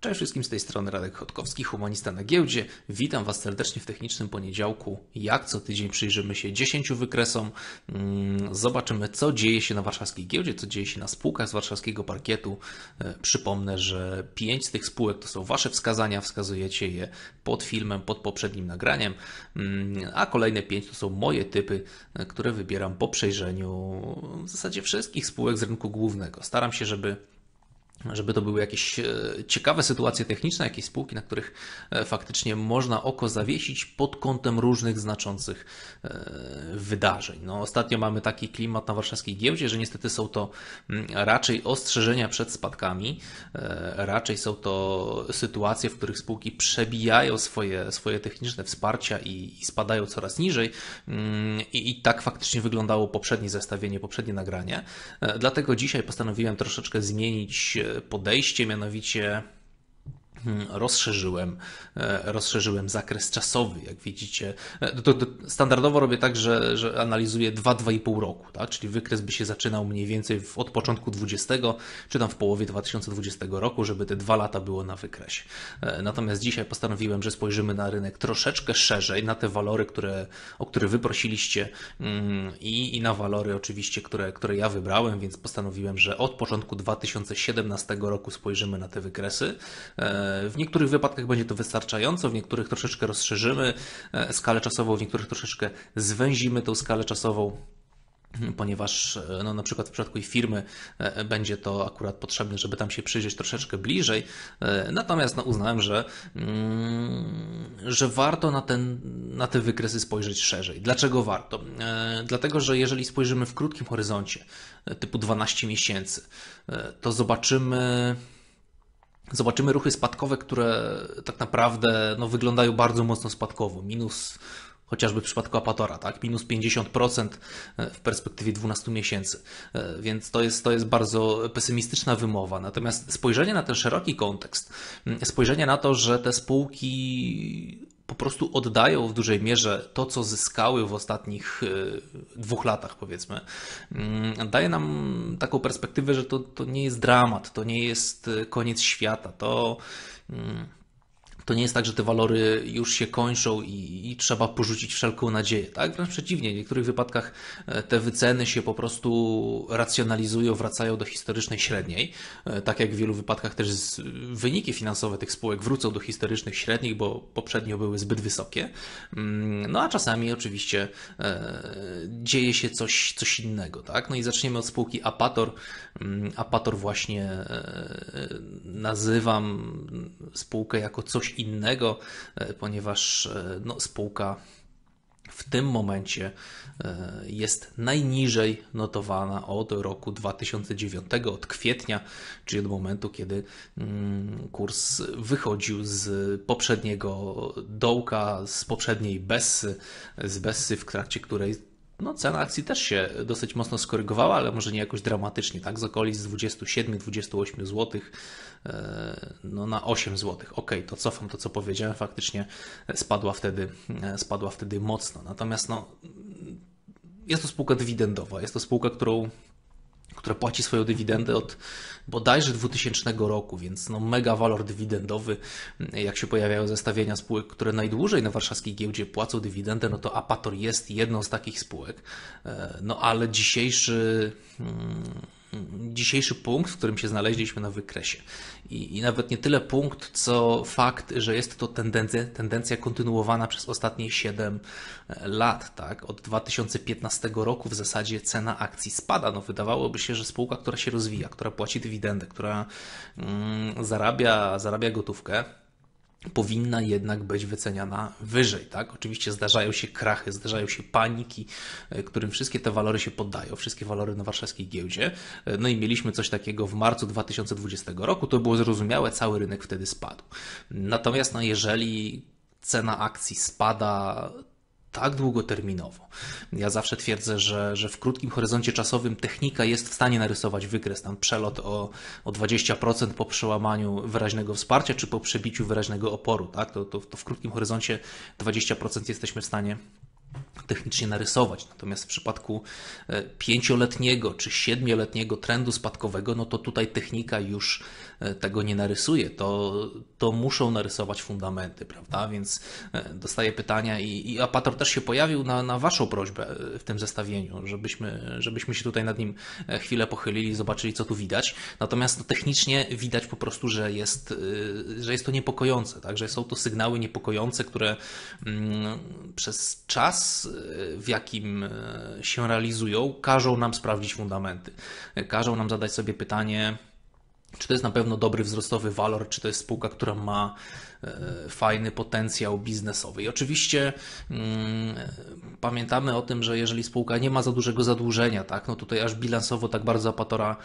Cześć wszystkim z tej strony Radek Chodkowski, humanista na giełdzie. Witam Was serdecznie w technicznym poniedziałku. Jak co tydzień przyjrzymy się 10 wykresom, mm, zobaczymy co dzieje się na warszawskiej giełdzie, co dzieje się na spółkach z warszawskiego parkietu. E, przypomnę, że 5 z tych spółek to są Wasze wskazania, wskazujecie je pod filmem, pod poprzednim nagraniem, mm, a kolejne 5 to są moje typy, e, które wybieram po przejrzeniu w zasadzie wszystkich spółek z rynku głównego. Staram się, żeby żeby to były jakieś e, ciekawe sytuacje techniczne, jakieś spółki, na których e, faktycznie można oko zawiesić pod kątem różnych znaczących e, wydarzeń. No, ostatnio mamy taki klimat na warszawskiej giełdzie, że niestety są to mm, raczej ostrzeżenia przed spadkami, raczej są to sytuacje, w których spółki przebijają swoje, swoje techniczne wsparcia i, i spadają coraz niżej mm, I, I, tak faktycznie wyglądało poprzednie zestawienie, poprzednie nagranie. Dlatego dzisiaj postanowiłem troszeczkę zmienić podejście, mianowicie Hmm, rozszerzyłem, e, rozszerzyłem zakres czasowy, jak widzicie. E, standardowo robię tak, że, że analizuję 2-2,5 roku, tak? czyli wykres by się zaczynał mniej więcej od początku 20, czy tam w połowie 2020 roku, żeby te dwa lata było na wykresie. E, natomiast dzisiaj postanowiłem, że spojrzymy na rynek troszeczkę szerzej, na te walory, które, o które wyprosiliście mm, i, i na walory oczywiście, które, które ja wybrałem, więc postanowiłem, że od początku 2017 roku spojrzymy na te wykresy w niektórych wypadkach będzie to wystarczająco, w niektórych troszeczkę rozszerzymy e, skalę czasową, w niektórych troszeczkę zwęzimy tą skalę czasową ponieważ e, no, na przykład w przypadku firmy e, będzie to akurat potrzebne, żeby tam się przyjrzeć troszeczkę bliżej. Natomiast no, uznałem, że, mm, że warto na, ten, na te wykresy spojrzeć szerzej. Dlaczego warto? Dlatego, że jeżeli spojrzymy w krótkim horyzoncie, typu 12 miesięcy, to zobaczymy zobaczymy ruchy spadkowe, które tak naprawdę no, wyglądają bardzo mocno spadkowo. Minus chociażby w przypadku Apatora, tak? Minus 50% e, w perspektywie 12 miesięcy. E, więc to jest, to jest bardzo pesymistyczna wymowa. Natomiast spojrzenie na ten szeroki kontekst, spojrzenie na to, że te spółki po prostu oddają w dużej mierze to, co zyskały w ostatnich y, dwóch latach, powiedzmy. Mm, daje nam taką perspektywę, że to, to nie jest dramat, to nie jest y, koniec świata, to mm, to nie jest tak, że te walory już się kończą i, i, trzeba porzucić wszelką nadzieję. Tak? Wręcz przeciwnie, w niektórych wypadkach e, te wyceny się po prostu racjonalizują, wracają do historycznej średniej. E, tak jak w wielu wypadkach też wyniki finansowe tych spółek wrócą do historycznych średnich, bo poprzednio były zbyt wysokie. Mm, no a czasami oczywiście e, dzieje się coś, coś innego. Tak? No i zaczniemy od spółki Apator. Mm, Apator właśnie nazywam mm, spółkę jako coś innego, e, ponieważ e, no, spółka w tym momencie e, jest najniżej notowana od roku 2009, od kwietnia, czyli od momentu, kiedy mm, kurs wychodził z poprzedniego dołka, z poprzedniej bessy, z bessy, w trakcie której no, cena akcji też się dosyć mocno skorygowała, ale może nie jakoś dramatycznie, tak? Z okolic 27-28 złotych E, no, na 8 zł. Ok, to cofam to, co powiedziałem, faktycznie spadła wtedy, e, spadła wtedy mocno. Natomiast no, jest to spółka dywidendowa, jest to spółka, którą która płaci swoją dywidendę od bodajże 2000 roku, więc no mega walor dywidendowy. Jak się pojawiają zestawienia spółek, które najdłużej na warszawskiej giełdzie płacą dywidendę, no to Apator jest jedną z takich spółek. E, no ale dzisiejszy mm, dzisiejszy punkt, w którym się znaleźliśmy na wykresie. I, I, nawet nie tyle punkt, co fakt, że jest to tendencja, tendencja kontynuowana przez ostatnie 7 e, lat. Tak? Od 2015 roku w zasadzie cena akcji spada. No, wydawałoby się, że spółka, która się rozwija, która płaci dywidendę, która mm, zarabia, zarabia gotówkę, powinna jednak być wyceniana wyżej. Tak? Oczywiście zdarzają się krachy, zdarzają się paniki, e, którym wszystkie te walory się poddają, wszystkie walory na warszawskiej giełdzie. E, no i mieliśmy coś takiego w marcu 2020 roku, to było zrozumiałe, cały rynek wtedy spadł. Natomiast no, jeżeli cena akcji spada tak długoterminowo. Ja zawsze twierdzę, że, że w krótkim horyzoncie czasowym technika jest w stanie narysować wykres, tam przelot o, o 20% po przełamaniu wyraźnego wsparcia czy po przebiciu wyraźnego oporu. Tak? To, to, to w krótkim horyzoncie 20% jesteśmy w stanie technicznie narysować. Natomiast w przypadku e, pięcioletniego czy siedmioletniego trendu spadkowego, no to tutaj technika już E, tego nie narysuje, to, to muszą narysować fundamenty, prawda? Więc e, dostaję pytania i, i Apator też się pojawił na, na Waszą prośbę e, w tym zestawieniu, żebyśmy, żebyśmy się tutaj nad nim chwilę pochylili, zobaczyli, co tu widać. Natomiast no, technicznie widać po prostu, że jest, że jest to niepokojące, tak? że są to sygnały niepokojące, które mm, przez czas, w jakim się realizują, każą nam sprawdzić fundamenty. Każą nam zadać sobie pytanie, czy to jest na pewno dobry wzrostowy walor, czy to jest spółka, która ma e, fajny potencjał biznesowy. I oczywiście mm, pamiętamy o tym, że jeżeli spółka nie ma za dużego zadłużenia, tak, no tutaj aż bilansowo tak bardzo Apatora,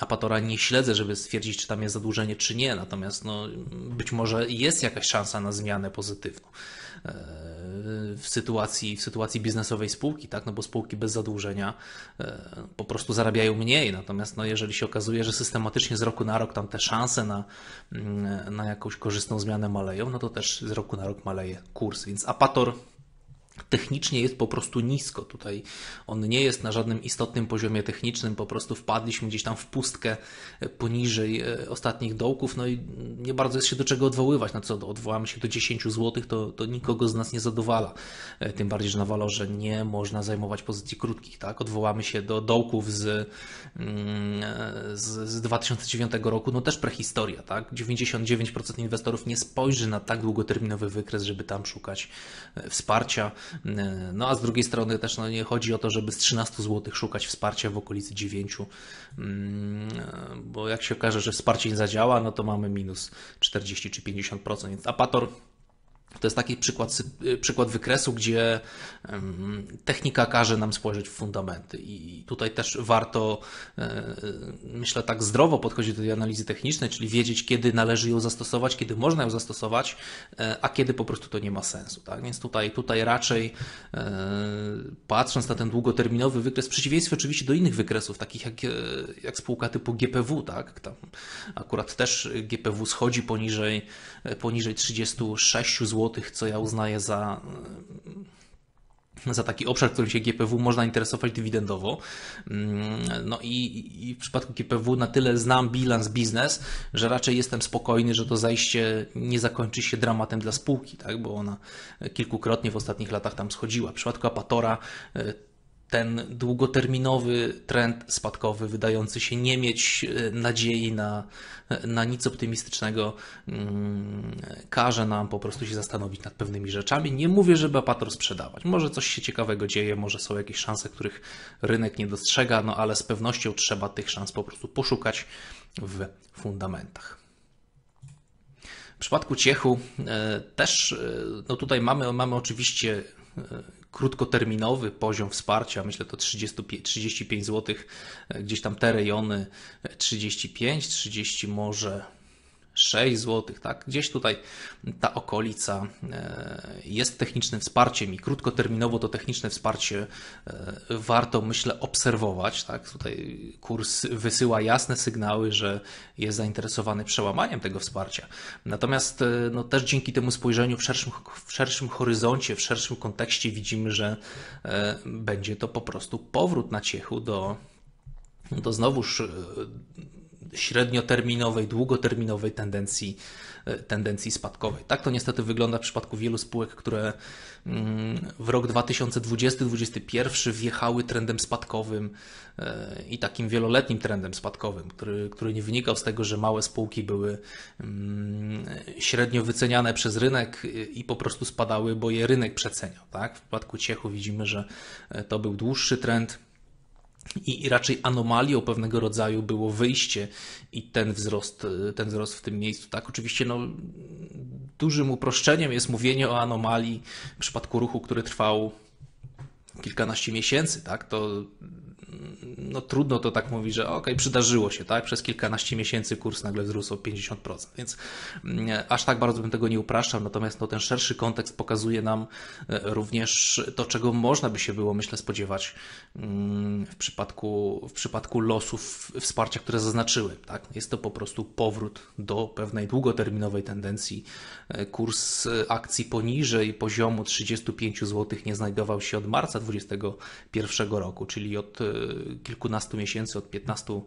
Apatora nie śledzę, żeby stwierdzić, czy tam jest zadłużenie, czy nie. Natomiast no, być może jest jakaś szansa na zmianę pozytywną. E, w sytuacji, w sytuacji biznesowej spółki, tak? No bo spółki bez zadłużenia e, po prostu zarabiają mniej. Natomiast no, jeżeli się okazuje, że systematycznie z roku na rok tam te szanse na, mm, na jakąś korzystną zmianę maleją, no to też z roku na rok maleje kurs. Więc Apator technicznie jest po prostu nisko. Tutaj on nie jest na żadnym istotnym poziomie technicznym, po prostu wpadliśmy gdzieś tam w pustkę poniżej e, ostatnich dołków, no i nie bardzo jest się do czego odwoływać. Na no co odwołamy się do 10 zł, to, to nikogo z nas nie zadowala. E, tym bardziej, że na walorze nie można zajmować pozycji krótkich, tak? Odwołamy się do dołków z, mm, e, z, z 2009 roku, no też prehistoria, tak? 99% inwestorów nie spojrzy na tak długoterminowy wykres, żeby tam szukać wsparcia. E, no a z drugiej strony też no, nie chodzi o to, żeby z 13 zł szukać wsparcia w okolicy 9, mm, e, bo jak się okaże, że wsparcie nie zadziała, no to mamy minus 40 czy 50%, więc Apator to jest taki przykład, y, przykład wykresu, gdzie technika każe nam spojrzeć w fundamenty. I tutaj też warto, e, e, myślę, tak zdrowo podchodzić do tej analizy technicznej, czyli wiedzieć, kiedy należy ją zastosować, kiedy można ją zastosować, e, a kiedy po prostu to nie ma sensu. Tak? Więc tutaj, tutaj raczej patrząc na ten długoterminowy wykres, w przeciwieństwie oczywiście do innych wykresów, takich jak, jak spółka typu GPW, tak? Tam akurat też GPW schodzi poniżej, poniżej 36 zł tych co ja uznaję za e, za taki obszar, w którym się GPW można interesować dywidendowo. Mm, no i, i, w przypadku GPW na tyle znam bilans biznes, że raczej jestem spokojny, że to zajście nie zakończy się dramatem dla spółki, tak? bo ona kilkukrotnie w ostatnich latach tam schodziła. W przypadku Apatora e, ten długoterminowy trend spadkowy, wydający się nie mieć e, nadziei na, na nic optymistycznego, mm, każe nam po prostu się zastanowić nad pewnymi rzeczami. Nie mówię, żeby apator sprzedawać. Może coś się ciekawego dzieje, może są jakieś szanse, których rynek nie dostrzega, no ale z pewnością trzeba tych szans po prostu poszukać w fundamentach. W przypadku Ciechu e, też, e, no tutaj mamy, mamy oczywiście krótkoterminowy poziom wsparcia, myślę to 30, 35 zł, gdzieś tam te rejony 35, e, 30 może 6 zł, tak? Gdzieś tutaj ta okolica e, jest technicznym wsparciem i krótkoterminowo to techniczne wsparcie e, warto, myślę, obserwować, tak? Tutaj kurs wysyła jasne sygnały, że jest zainteresowany przełamaniem tego wsparcia. Natomiast e, no, też dzięki temu spojrzeniu w szerszym, w szerszym horyzoncie, w szerszym kontekście widzimy, że będzie to po prostu powrót na ciechu do, do znowuż średnioterminowej, długoterminowej tendencji, e, tendencji spadkowej. Tak to niestety wygląda w przypadku wielu spółek, które mm, w rok 2020-2021 wjechały trendem spadkowym e, i takim wieloletnim trendem spadkowym, który, który nie wynikał z tego, że małe spółki były mm, średnio wyceniane przez rynek e, i po prostu spadały, bo je rynek przeceniał. Tak? W przypadku Ciechu widzimy, że to był dłuższy trend i raczej anomalią pewnego rodzaju było wyjście i ten wzrost, y, ten wzrost w tym miejscu. Tak, oczywiście no, dużym uproszczeniem jest mówienie o anomalii w przypadku ruchu, który trwał kilkanaście miesięcy, tak? To no trudno to tak mówić, że ok, przydarzyło się, tak? Przez kilkanaście miesięcy kurs nagle wzrósł o 50%, więc mm, aż tak bardzo bym tego nie upraszczał, natomiast no, ten szerszy kontekst pokazuje nam e, również to, czego można by się było, myślę, spodziewać mm, w przypadku, w przypadku losów wsparcia, które zaznaczyły, tak? Jest to po prostu powrót do pewnej długoterminowej tendencji. E, kurs e, akcji poniżej poziomu 35 zł nie znajdował się od marca 2021 roku, czyli od kilkunastu miesięcy, od 15,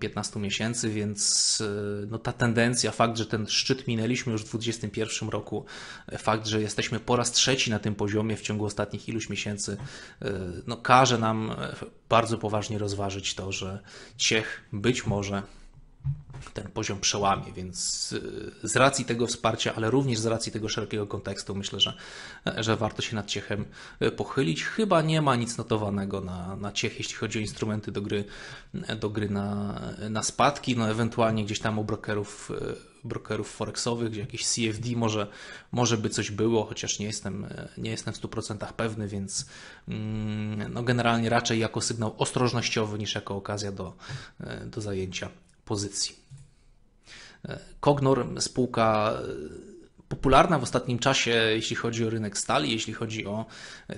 15 mm, miesięcy, więc e, no, ta tendencja, fakt, że ten szczyt minęliśmy już w 2021 roku, e, fakt, że jesteśmy po raz trzeci na tym poziomie w ciągu ostatnich iluś miesięcy, e, no, każe nam bardzo poważnie rozważyć to, że Ciech być może ten poziom przełamie, więc y, z racji tego wsparcia, ale również z racji tego szerokiego kontekstu myślę, że, że warto się nad Ciechem y, pochylić. Chyba nie ma nic notowanego na, na Ciech, jeśli chodzi o instrumenty do gry, do gry na, na spadki, no ewentualnie gdzieś tam u brokerów y, brokerów forexowych, gdzie jakieś CFD może, może by coś było, chociaż nie jestem, nie jestem w 100% pewny, więc mm, no generalnie raczej jako sygnał ostrożnościowy niż jako okazja do, do zajęcia pozycji. Kognor, spółka e, popularna w ostatnim czasie, jeśli chodzi o rynek stali, jeśli chodzi o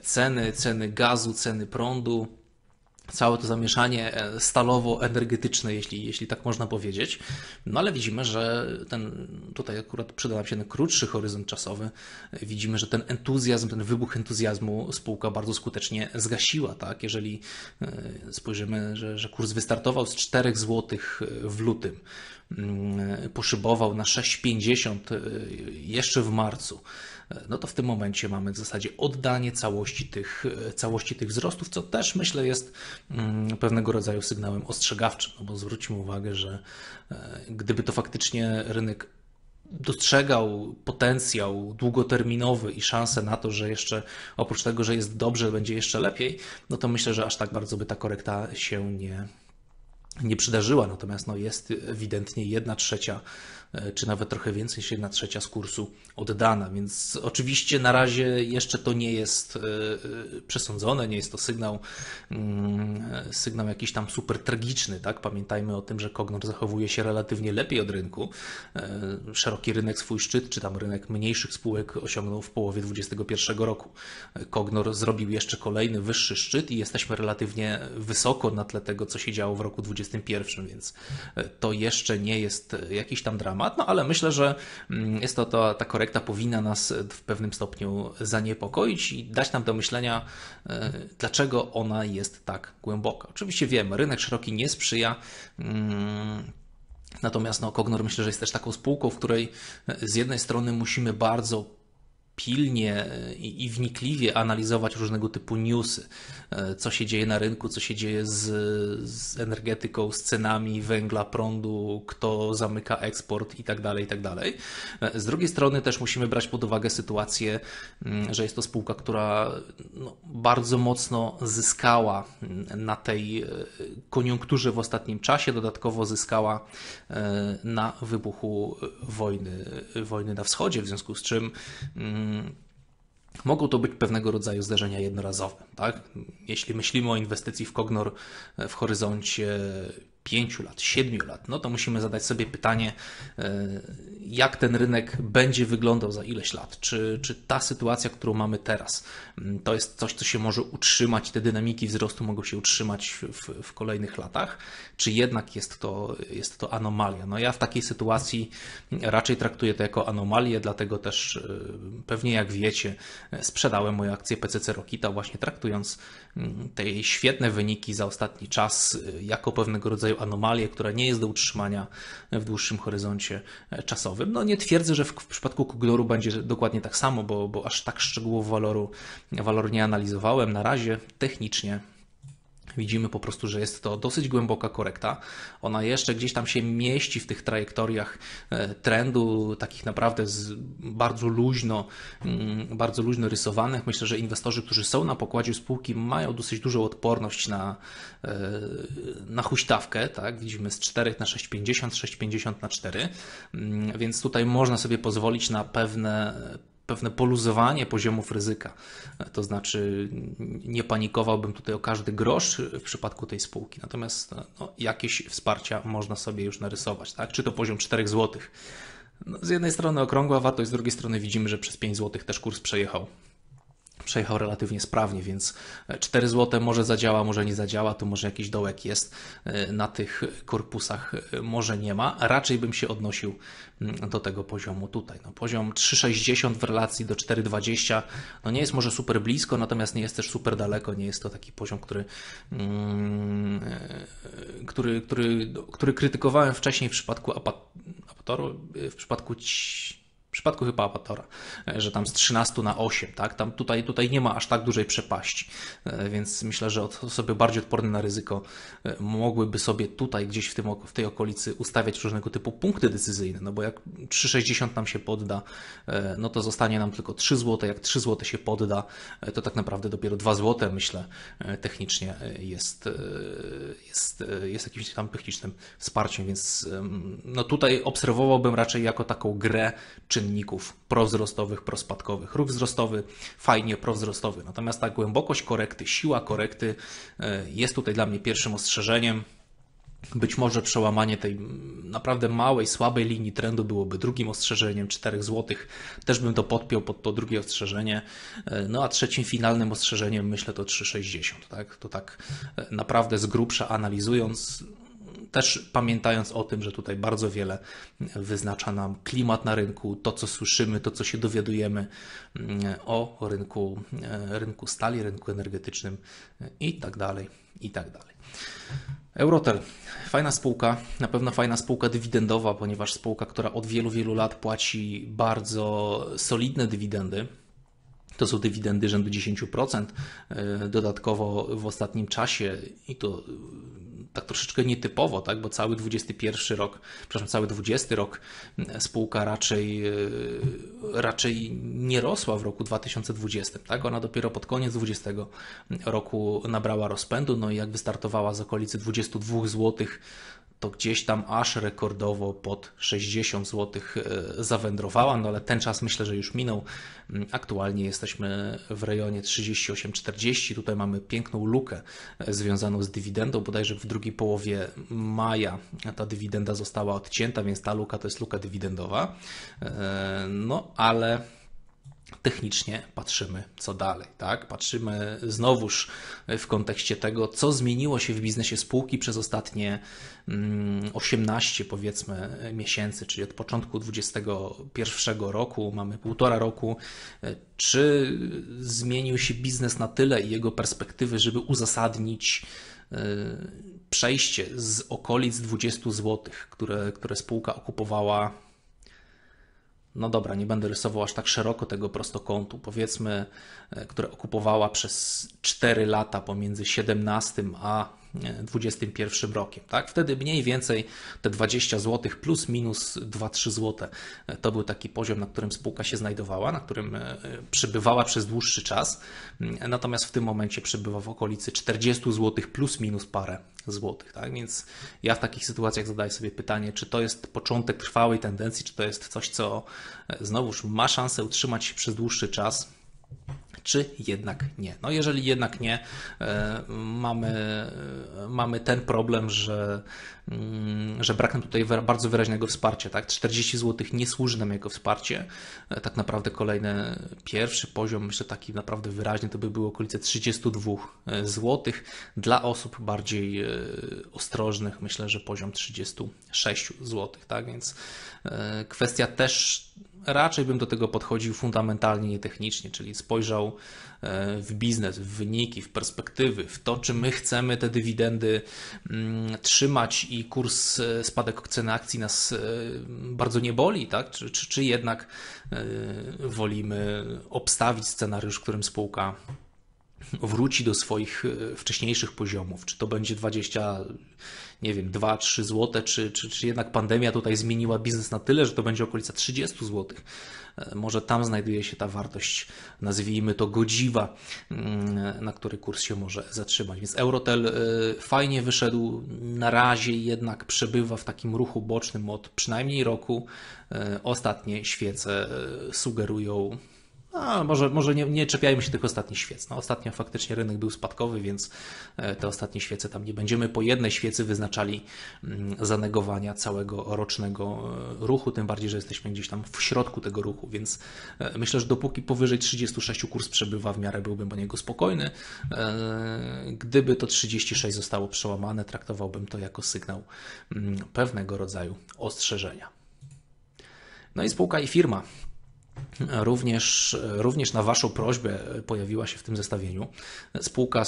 ceny, ceny gazu, ceny prądu całe to zamieszanie e, stalowo-energetyczne, jeśli, jeśli tak można powiedzieć. No ale widzimy, że ten, tutaj akurat przyda nam się ten krótszy horyzont czasowy. Widzimy, że ten entuzjazm, ten wybuch entuzjazmu spółka bardzo skutecznie zgasiła, tak? Jeżeli e, spojrzymy, że, że kurs wystartował z 4 zł e, w lutym, mm, poszybował na 6,50 jeszcze w marcu no to w tym momencie mamy w zasadzie oddanie całości tych, e, całości tych wzrostów, co też myślę jest mm, pewnego rodzaju sygnałem ostrzegawczym, no bo zwróćmy uwagę, że e, gdyby to faktycznie rynek dostrzegał potencjał długoterminowy i szansę na to, że jeszcze oprócz tego, że jest dobrze, będzie jeszcze lepiej, no to myślę, że aż tak bardzo by ta korekta się nie, nie przydarzyła. Natomiast no, jest ewidentnie jedna trzecia E, czy nawet trochę więcej, 1 trzecia z kursu oddana. Więc oczywiście na razie jeszcze to nie jest e, e, przesądzone, nie jest to sygnał, mm, sygnał jakiś tam super tragiczny. Tak? Pamiętajmy o tym, że Kognor zachowuje się relatywnie lepiej od rynku. Szeroki rynek swój szczyt, czy tam rynek mniejszych spółek osiągnął w połowie 2021 roku. Kognor zrobił jeszcze kolejny wyższy szczyt i jesteśmy relatywnie wysoko na tle tego, co się działo w roku 2021, więc to jeszcze nie jest jakiś tam dramat temat, no ale myślę, że mm, jest to, to ta korekta powinna nas e, w pewnym stopniu zaniepokoić i dać nam do myślenia, e, dlaczego ona jest tak głęboka. Oczywiście wiem, rynek szeroki nie sprzyja. Mm, natomiast no, Kognor myślę, że jest też taką spółką, w której e, z jednej strony musimy bardzo pilnie e, i, wnikliwie analizować różnego typu newsy, e, co się dzieje na rynku, co się dzieje z, z energetyką, z cenami węgla, prądu, kto zamyka eksport itd., tak dalej. Tak e, z drugiej strony też musimy brać pod uwagę sytuację, mm, że jest to spółka, która no, bardzo mocno zyskała mm, na tej koniunkturze w ostatnim czasie, dodatkowo zyskała na wybuchu wojny, wojny na wschodzie, w związku z czym mm, Mm, mogą to być pewnego rodzaju zdarzenia jednorazowe. Tak? Jeśli myślimy o inwestycji w Kognor e, w horyzoncie pięciu lat, siedmiu lat, no to musimy zadać sobie pytanie, e, jak ten rynek będzie wyglądał za ileś lat. Czy, czy ta sytuacja, którą mamy teraz, to jest coś, co się może utrzymać, te dynamiki wzrostu mogą się utrzymać w, w kolejnych latach, czy jednak jest to, jest to anomalia? No ja w takiej sytuacji raczej traktuję to jako anomalię, dlatego też e, pewnie jak wiecie, sprzedałem moje akcje PCC Rokita właśnie traktując te świetne wyniki za ostatni czas e, jako pewnego rodzaju rodzaju anomalię, która nie jest do utrzymania w dłuższym horyzoncie e, czasowym. No nie twierdzę, że w, w przypadku Kugloru będzie dokładnie tak samo, bo, bo aż tak szczegółowo waloru, walor nie analizowałem. Na razie technicznie Widzimy po prostu, że jest to dosyć głęboka korekta. Ona jeszcze gdzieś tam się mieści w tych trajektoriach e, trendu, takich naprawdę bardzo luźno, mm, bardzo luźno rysowanych. Myślę, że inwestorzy, którzy są na pokładzie spółki, mają dosyć dużą odporność na, e, na huśtawkę. Tak? Widzimy z 4 na 6,50, 6,50 na 4, mm, więc tutaj można sobie pozwolić na pewne pewne poluzowanie poziomów ryzyka. To znaczy, nie panikowałbym tutaj o każdy grosz w przypadku tej spółki, natomiast no, jakieś wsparcia można sobie już narysować, tak? Czy to poziom 4 zł. No, z jednej strony okrągła wartość, z drugiej strony widzimy, że przez 5 zł też kurs przejechał przejechał relatywnie sprawnie, więc 4 e, zł może zadziała, może nie zadziała, to może jakiś dołek jest e, na tych korpusach, e, może nie ma. Raczej bym się odnosił mm, do tego poziomu tutaj. No, poziom 3,60 w relacji do 4,20 no nie jest może super blisko, natomiast nie jest też super daleko, nie jest to taki poziom, który, mm, który, który, który krytykowałem wcześniej w przypadku Apatoru, w przypadku ci, w przypadku chyba apatora, e, że tam z 13 na 8, tak? Tam tutaj, tutaj nie ma aż tak dużej przepaści, e, więc myślę, że osoby bardziej odporne na ryzyko e, mogłyby sobie tutaj gdzieś w, tym, w tej okolicy ustawiać różnego typu punkty decyzyjne, no bo jak 3,60 nam się podda, no to zostanie nam tylko 3 zł, jak 3 zł się podda, to tak naprawdę dopiero 2 zł, myślę, technicznie jest, jest, jest jakimś tam technicznym wsparciem, więc no tutaj obserwowałbym raczej jako taką grę, czy czynników prowzrostowych, prospadkowych. Ruch wzrostowy fajnie prowzrostowy, natomiast ta głębokość korekty, siła korekty e, jest tutaj dla mnie pierwszym ostrzeżeniem. Być może przełamanie tej naprawdę małej, słabej linii trendu byłoby drugim ostrzeżeniem 4 zł. Też bym to podpiął pod to drugie ostrzeżenie. E, no a trzecim finalnym ostrzeżeniem myślę to 3,60. Tak? To tak e, naprawdę z grubsza analizując, też pamiętając o tym, że tutaj bardzo wiele wyznacza nam klimat na rynku, to co słyszymy, to co się dowiadujemy mm, o rynku, e, rynku stali, rynku energetycznym e, i tak dalej, i tak dalej. Eurotel, fajna spółka, na pewno fajna spółka dywidendowa, ponieważ spółka, która od wielu, wielu lat płaci bardzo solidne dywidendy to są dywidendy rzędu 10%. E, dodatkowo w ostatnim czasie i to e, tak troszeczkę nietypowo, tak, bo cały 21 rok, przepraszam, cały 20 rok e, spółka raczej, raczej nie rosła w roku 2020, tak, ona dopiero pod koniec 20 roku nabrała rozpędu, no i jak wystartowała z okolicy 22 zł, to gdzieś tam aż rekordowo pod 60 zł e, zawędrowała, no ale ten czas myślę, że już minął. Mm, aktualnie jesteśmy w rejonie 38-40. Tutaj mamy piękną lukę e, związaną z dywidendą. Bodajże w drugiej połowie maja ta dywidenda została odcięta, więc ta luka to jest luka dywidendowa. E, no ale technicznie patrzymy, co dalej. Tak? Patrzymy znowuż w kontekście tego, co zmieniło się w biznesie spółki przez ostatnie 18 mm, powiedzmy miesięcy, czyli od początku 2021 roku, mamy półtora roku. Czy zmienił się biznes na tyle i jego perspektywy, żeby uzasadnić y, przejście z okolic 20 zł, które, które spółka okupowała no dobra, nie będę rysował aż tak szeroko tego prostokątu, powiedzmy, e, które okupowała przez 4 lata pomiędzy 17 a 2021 rokiem. Tak? Wtedy mniej więcej te 20 zł plus minus 2-3 zł e, to był taki poziom, na którym spółka się znajdowała, na którym e, przebywała przez dłuższy czas. E, natomiast w tym momencie przebywa w okolicy 40 zł plus minus parę złotych. Tak? Więc ja w takich sytuacjach zadaję sobie pytanie, czy to jest początek trwałej tendencji, czy to jest coś, co znowuż ma szansę utrzymać się przez dłuższy czas czy jednak nie. No jeżeli jednak nie, e, mamy, mamy ten problem, że, mm, że brak nam tutaj bardzo wyraźnego wsparcia. Tak? 40 zł nie służy nam jako wsparcie. E, tak naprawdę kolejny pierwszy poziom, myślę taki naprawdę wyraźny, to by było okolice 32 e, zł. Dla osób bardziej ostrożnych myślę, że poziom 36 zł. Tak? Więc kwestia też raczej bym do tego podchodził fundamentalnie, nie technicznie, czyli spojrzał e, w biznes, w wyniki, w perspektywy, w to, czy my chcemy te dywidendy mm, trzymać i kurs e, spadek ceny akcji nas e, bardzo nie boli, tak? czy, czy, czy jednak wolimy obstawić scenariusz, w którym spółka wróci do swoich wcześniejszych poziomów, czy to będzie 20 nie wiem, 2-3 złote, czy, czy, czy jednak pandemia tutaj zmieniła biznes na tyle, że to będzie okolica 30 złotych. E, może tam znajduje się ta wartość, nazwijmy to godziwa, mm, na który kurs się może zatrzymać. Więc Eurotel e, fajnie wyszedł, na razie jednak przebywa w takim ruchu bocznym od przynajmniej roku. E, ostatnie świece sugerują a, może może nie, nie czepiajmy się tych ostatnich świec. No, ostatnio faktycznie rynek był spadkowy, więc e, te ostatnie świece tam nie będziemy po jednej świecy wyznaczali mm, zanegowania całego rocznego e, ruchu, tym bardziej, że jesteśmy gdzieś tam w środku tego ruchu, więc e, myślę, że dopóki powyżej 36 kurs przebywa w miarę byłbym o niego spokojny. Gdyby to 36 zostało przełamane, traktowałbym to jako sygnał mm, pewnego rodzaju ostrzeżenia. No i spółka i firma również, również na Waszą prośbę pojawiła się w tym zestawieniu. Spółka,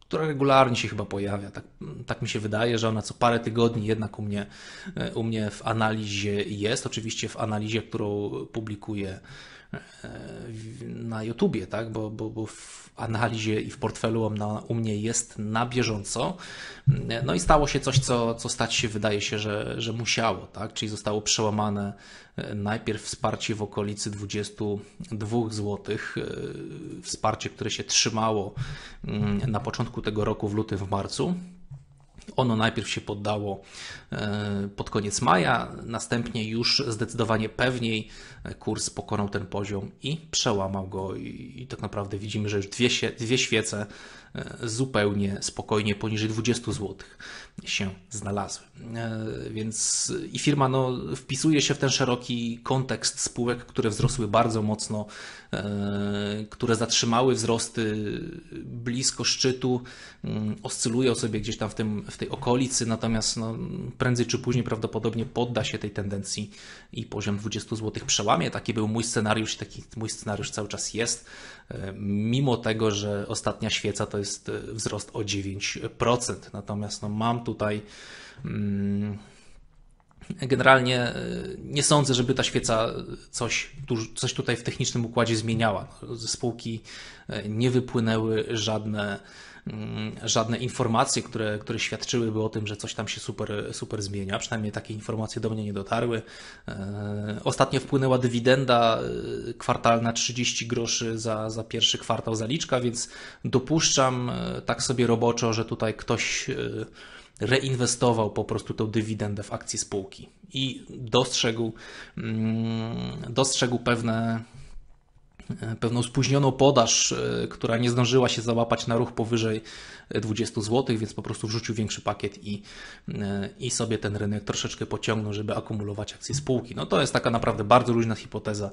która regularnie się chyba pojawia, tak, tak, mi się wydaje, że ona co parę tygodni jednak u mnie, u mnie w analizie jest. Oczywiście w analizie, którą publikuję na YouTubie, tak? bo, bo, bo w analizie i w portfelu na, u mnie jest na bieżąco. No i stało się coś, co, co stać się wydaje się, że, że musiało, tak? czyli zostało przełamane e, najpierw wsparcie w okolicy 22 zł, e, wsparcie, które się trzymało mm, na początku tego roku w lutym, w marcu, ono najpierw się poddało e, pod koniec maja, następnie już zdecydowanie pewniej e, kurs pokonał ten poziom i przełamał go. I tak naprawdę widzimy, że już dwie, dwie świece E, zupełnie spokojnie poniżej 20 zł się znalazły. E, więc i firma no, wpisuje się w ten szeroki kontekst spółek, które wzrosły bardzo mocno, e, które zatrzymały wzrosty blisko szczytu, mm, oscyluje sobie gdzieś tam w, tym, w tej okolicy, natomiast no, prędzej czy później prawdopodobnie podda się tej tendencji i poziom 20 zł przełamie. Taki był mój scenariusz i taki mój scenariusz cały czas jest, mimo tego, że ostatnia świeca to jest jest e, wzrost o 9%. Natomiast no, mam tutaj. Mm, generalnie e, nie sądzę, żeby ta świeca coś, coś tutaj w technicznym układzie zmieniała. No, ze spółki e, nie wypłynęły żadne Mm, żadne informacje, które, które świadczyłyby o tym, że coś tam się super, super zmienia. Przynajmniej takie informacje do mnie nie dotarły. E, ostatnio wpłynęła dywidenda e, kwartalna 30 groszy za, za pierwszy kwartał zaliczka, więc dopuszczam e, tak sobie roboczo, że tutaj ktoś reinwestował po prostu tą dywidendę w akcje spółki i dostrzegł, mm, dostrzegł pewne E, pewną spóźnioną podaż, e, która nie zdążyła się załapać na ruch powyżej 20 zł, więc po prostu wrzucił większy pakiet i, e, i sobie ten rynek troszeczkę pociągnął, żeby akumulować akcje spółki. No to jest taka naprawdę bardzo luźna hipoteza,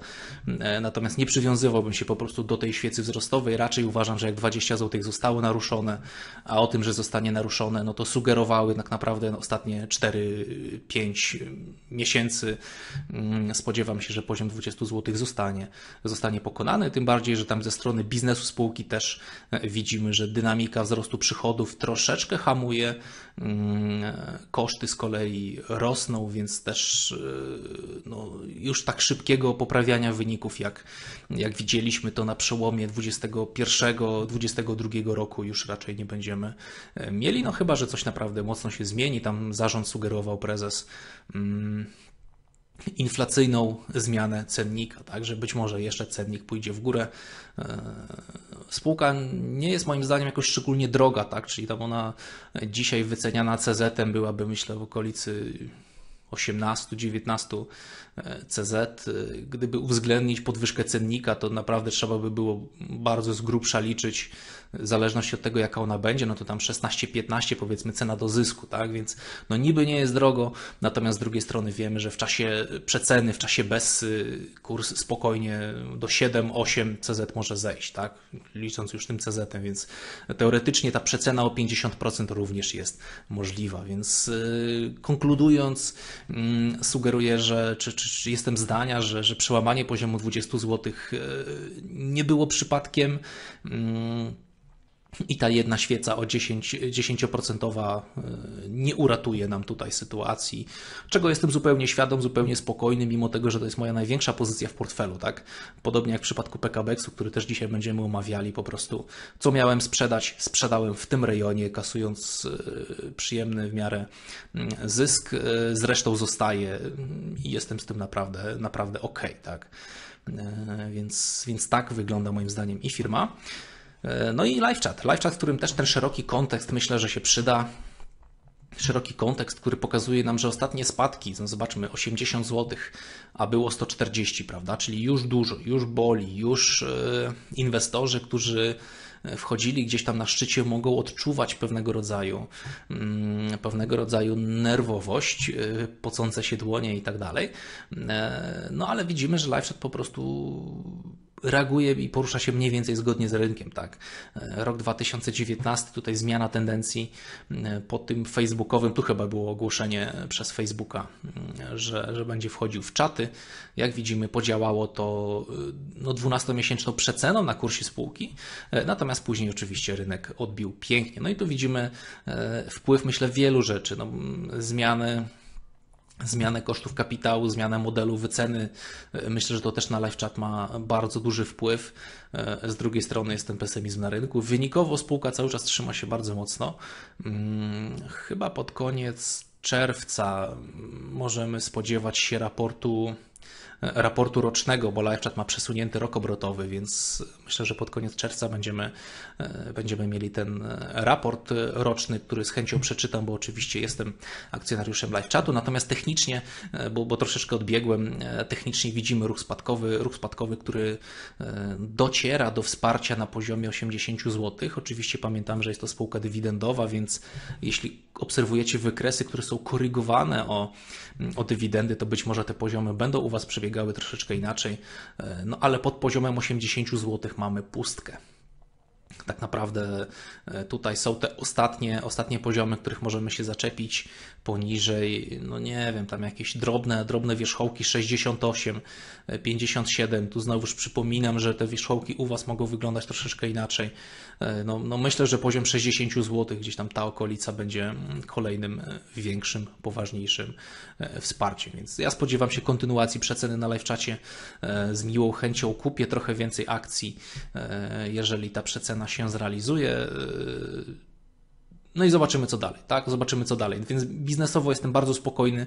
e, natomiast nie przywiązywałbym się po prostu do tej świecy wzrostowej, raczej uważam, że jak 20 zł zostało naruszone, a o tym, że zostanie naruszone, no to sugerowały tak naprawdę ostatnie 4-5 e, miesięcy. Mm, spodziewam się, że poziom 20 zł zostanie, zostanie pokonany, tym bardziej, że tam ze strony biznesu spółki też widzimy, że dynamika wzrostu przychodów troszeczkę hamuje, mm, koszty z kolei rosną, więc też y, no, już tak szybkiego poprawiania wyników, jak, jak widzieliśmy to na przełomie 2021-2022 roku, już raczej nie będziemy e, mieli. No chyba, że coś naprawdę mocno się zmieni. Tam zarząd sugerował prezes. Mm, inflacyjną zmianę cennika, także być może jeszcze cennik pójdzie w górę. E, spółka nie jest moim zdaniem jakoś szczególnie droga, tak? czyli tam ona dzisiaj wyceniana CZ-em byłaby myślę w okolicy 18-19 e, CZ. E, gdyby uwzględnić podwyżkę cennika, to naprawdę trzeba by było bardzo z grubsza liczyć w zależności od tego, jaka ona będzie, no to tam 16-15 powiedzmy cena do zysku, tak? Więc no niby nie jest drogo, natomiast z drugiej strony wiemy, że w czasie przeceny, w czasie bez y, kurs spokojnie do 7-8 CZ może zejść, tak? Licząc już tym CZ-em, więc teoretycznie ta przecena o 50% również jest możliwa, więc y, konkludując, mm, sugeruję, że czy, czy, czy jestem zdania, że, że przełamanie poziomu 20 zł y, nie było przypadkiem. Mm, i ta jedna świeca o 10, 10% e, nie uratuje nam tutaj sytuacji, czego jestem zupełnie świadom, zupełnie spokojny, mimo tego, że to jest moja największa pozycja w portfelu, tak? Podobnie jak w przypadku pkbx u który też dzisiaj będziemy omawiali, po prostu co miałem sprzedać, sprzedałem w tym rejonie, kasując e, przyjemny w miarę mm, zysk, e, zresztą zostaje mm, i jestem z tym naprawdę, naprawdę ok, tak? Więc, więc tak wygląda moim zdaniem i firma. E, no i live chat. Live chat, w którym też ten szeroki kontekst myślę, że się przyda. Szeroki kontekst, który pokazuje nam, że ostatnie spadki, no zobaczmy, 80 zł, a było 140, prawda? Czyli już dużo, już boli, już e, inwestorzy, którzy e, wchodzili gdzieś tam na szczycie, mogą odczuwać pewnego rodzaju, mm, pewnego rodzaju nerwowość, pocące się dłonie i tak dalej. No ale widzimy, że live chat po prostu reaguje i porusza się mniej więcej zgodnie z rynkiem. Tak? E, rok 2019, tutaj zmiana tendencji e, po tym facebookowym, tu chyba było ogłoszenie e, przez Facebooka, mm, że, że będzie wchodził w czaty. Jak widzimy, podziałało to no, 12-miesięczną przeceną na kursie spółki, natomiast później oczywiście rynek odbił pięknie. No i tu widzimy wpływ, myślę, wielu rzeczy. No, mm, zmiany zmianę kosztów kapitału, zmianę modelu wyceny. Myślę, że to też na live chat ma bardzo duży wpływ. Z drugiej strony jest ten pesymizm na rynku. Wynikowo spółka cały czas trzyma się bardzo mocno. Mm, chyba pod koniec czerwca możemy spodziewać się raportu raportu rocznego, bo LiveChat ma przesunięty rok obrotowy, więc myślę, że pod koniec czerwca będziemy, e, będziemy mieli ten e, raport e, roczny, który z chęcią przeczytam, bo oczywiście jestem akcjonariuszem LiveChatu, natomiast technicznie, bo, bo troszeczkę odbiegłem, technicznie widzimy ruch spadkowy, ruch spadkowy, który dociera do wsparcia na poziomie 80 zł. Oczywiście pamiętam, że jest to spółka dywidendowa, więc jeśli obserwujecie wykresy, które są korygowane o, o dywidendy, to być może te poziomy będą u Was przebiegać przebiegały troszeczkę inaczej, e, no ale pod poziomem 80 zł mamy pustkę. Tak naprawdę e, tutaj są te ostatnie, ostatnie poziomy, których możemy się zaczepić poniżej, no nie wiem, tam jakieś drobne, drobne wierzchołki 68, 57. E, tu znowuż przypominam, że te wierzchołki u Was mogą wyglądać troszeczkę inaczej. E, no, no myślę, że poziom 60 zł, gdzieś tam ta okolica będzie mm, kolejnym e, większym, poważniejszym e, wsparciem. Więc ja spodziewam się kontynuacji przeceny na live'chacie. Z miłą chęcią kupię trochę więcej akcji, jeżeli ta przecena się zrealizuje. No i zobaczymy, co dalej, tak? Zobaczymy, co dalej. Więc biznesowo jestem bardzo spokojny.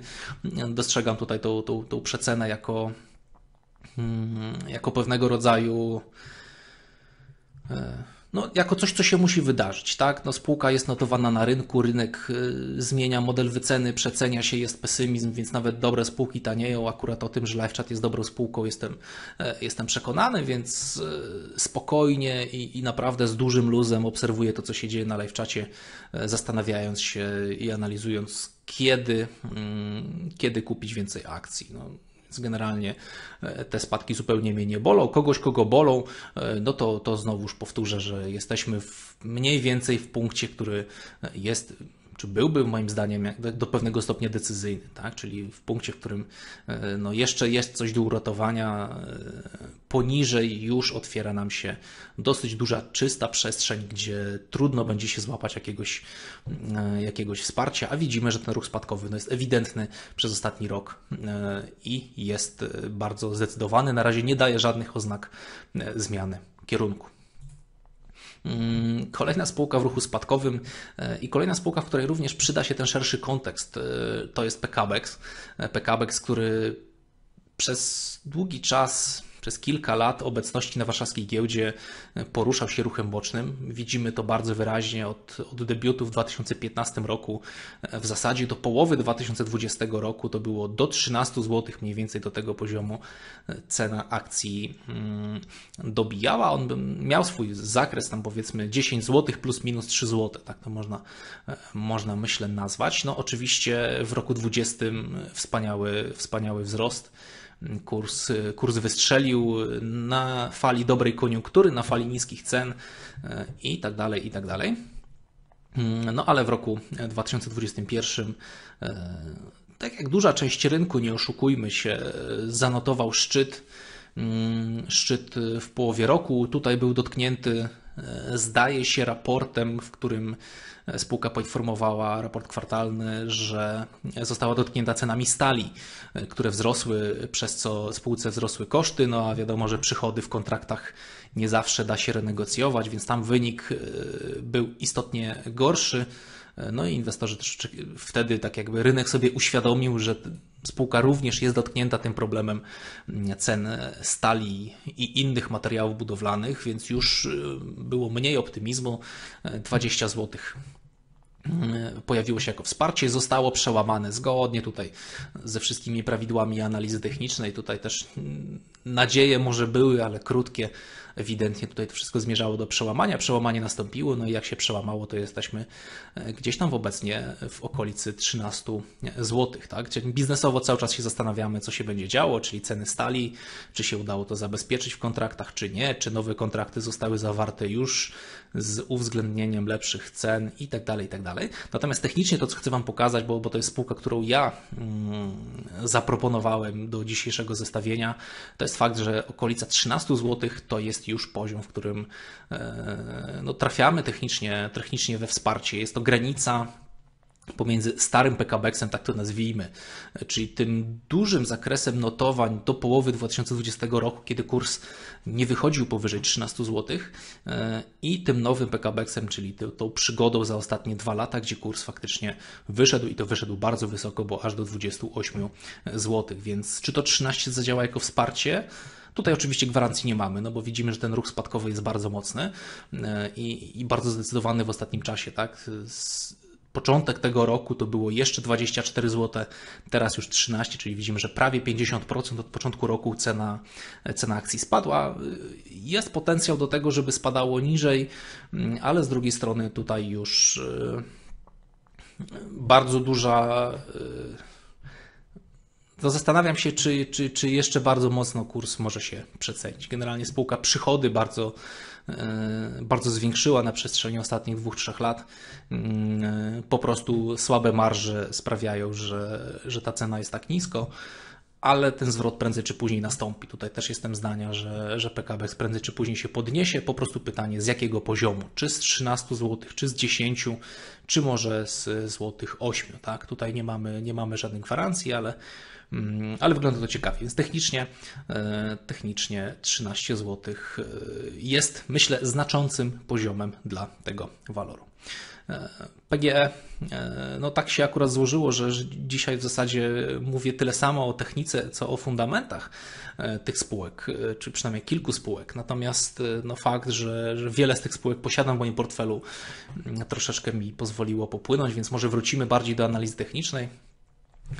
Dostrzegam tutaj tą, tą, tą przecenę jako, mm, jako pewnego rodzaju no, jako coś, co się musi wydarzyć. Tak? No, spółka jest notowana na rynku, rynek y, zmienia model wyceny, przecenia się, jest pesymizm, więc nawet dobre spółki tanieją. Akurat o tym, że LiveChat jest dobrą spółką, jestem, e, jestem przekonany, więc e, spokojnie i, i naprawdę z dużym luzem obserwuję to, co się dzieje na LiveChacie, e, zastanawiając się i analizując, kiedy, mm, kiedy kupić więcej akcji. No, generalnie e, te spadki zupełnie mnie nie bolą. Kogoś, kogo bolą, e, no to, to znowuż powtórzę, że jesteśmy w, mniej więcej w punkcie, który e, jest czy byłby moim zdaniem do pewnego stopnia decyzyjny, tak? czyli w punkcie, w którym e, no, jeszcze jest coś do uratowania, e, poniżej już otwiera nam się dosyć duża, czysta przestrzeń, gdzie trudno będzie się złapać jakiegoś, e, jakiegoś wsparcia, a widzimy, że ten ruch spadkowy no, jest ewidentny przez ostatni rok i jest bardzo zdecydowany. Na razie nie daje żadnych oznak zmiany kierunku. Mm, kolejna spółka w ruchu spadkowym e, i kolejna spółka, w której również przyda się ten szerszy kontekst, e, to jest PKBEX. E, PKBEX, który przez długi czas przez kilka lat obecności na warszawskiej giełdzie e, poruszał się ruchem bocznym. Widzimy to bardzo wyraźnie od, od debiutu w 2015 roku. E, w zasadzie do połowy 2020 roku to było do 13 zł, mniej więcej do tego poziomu e, cena akcji mm, dobijała. On miał swój zakres, tam powiedzmy 10 zł plus minus 3 zł, tak to można, można myślę nazwać. No oczywiście w roku 2020 wspaniały, wspaniały wzrost. Kurs, kurs wystrzelił na fali dobrej koniunktury, na fali niskich cen e, i tak dalej, i tak dalej. Mm, no ale w roku 2021 e, tak jak duża część rynku, nie oszukujmy się, e, zanotował szczyt, mm, szczyt w połowie roku. Tutaj był dotknięty E, zdaje się raportem, w którym e, spółka poinformowała, raport kwartalny, że została dotknięta cenami stali, e, które wzrosły, przez co spółce wzrosły koszty, no a wiadomo, że przychody w kontraktach nie zawsze da się renegocjować, więc tam wynik był istotnie gorszy. No i inwestorzy też wtedy tak jakby rynek sobie uświadomił, że Spółka również jest dotknięta tym problemem mm, cen e, stali i innych materiałów budowlanych, więc już e, było mniej optymizmu 20 e, zł mm, pojawiło się jako wsparcie, zostało przełamane zgodnie tutaj ze wszystkimi prawidłami analizy technicznej. Tutaj też mm, nadzieje może były, ale krótkie ewidentnie tutaj to wszystko zmierzało do przełamania. Przełamanie nastąpiło, no i jak się przełamało, to jesteśmy e, gdzieś tam obecnie e, w okolicy 13 zł. Tak? Czyli biznesowo cały czas się zastanawiamy, co się będzie działo, czyli ceny stali, czy się udało to zabezpieczyć w kontraktach, czy nie, czy nowe kontrakty zostały zawarte już z uwzględnieniem lepszych cen itd., tak itd. Tak Natomiast technicznie to, co chcę Wam pokazać, bo, bo to jest spółka, którą ja mm, zaproponowałem do dzisiejszego zestawienia, to jest fakt, że okolica 13 zł to jest już poziom, w którym e, no, trafiamy technicznie, technicznie we wsparcie. Jest to granica pomiędzy starym PKBX-em, tak to nazwijmy, czyli tym dużym zakresem notowań do połowy 2020 roku, kiedy kurs nie wychodził powyżej 13 zł e, i tym nowym PKBX-em, czyli tą przygodą za ostatnie dwa lata, gdzie kurs faktycznie wyszedł i to wyszedł bardzo wysoko, bo aż do 28 zł. Więc czy to 13 zadziała jako wsparcie? Tutaj oczywiście gwarancji nie mamy, no bo widzimy, że ten ruch spadkowy jest bardzo mocny e, i, i bardzo zdecydowany w ostatnim czasie, tak? początek tego roku to było jeszcze 24 zł, teraz już 13, czyli widzimy, że prawie 50% od początku roku cena, cena akcji spadła. Jest potencjał do tego, żeby spadało niżej, ale z drugiej strony tutaj już y, bardzo duża y, to no zastanawiam się, czy, czy, czy jeszcze bardzo mocno kurs może się przecenić. Generalnie spółka przychody bardzo, e, bardzo zwiększyła na przestrzeni ostatnich dwóch, trzech lat. Mm, e, po prostu słabe marże sprawiają, że, że ta cena jest tak nisko ale ten zwrot prędzej czy później nastąpi. Tutaj też jestem zdania, że, że PKB prędzej czy później się podniesie. Po prostu pytanie, z jakiego poziomu? Czy z 13 zł, czy z 10, czy może z złotych 8, tak? Tutaj nie mamy, nie mamy żadnej gwarancji, ale Mm, ale wygląda to ciekawie. Więc technicznie, e, technicznie 13 zł e, jest, myślę, znaczącym poziomem dla tego waloru. PGE, e, no tak się akurat złożyło, że dzisiaj w zasadzie mówię tyle samo o technice, co o fundamentach tych spółek, czy przynajmniej kilku spółek. Natomiast no fakt, że, że wiele z tych spółek posiadam w moim portfelu, mm, troszeczkę mi pozwoliło popłynąć, więc może wrócimy bardziej do analizy technicznej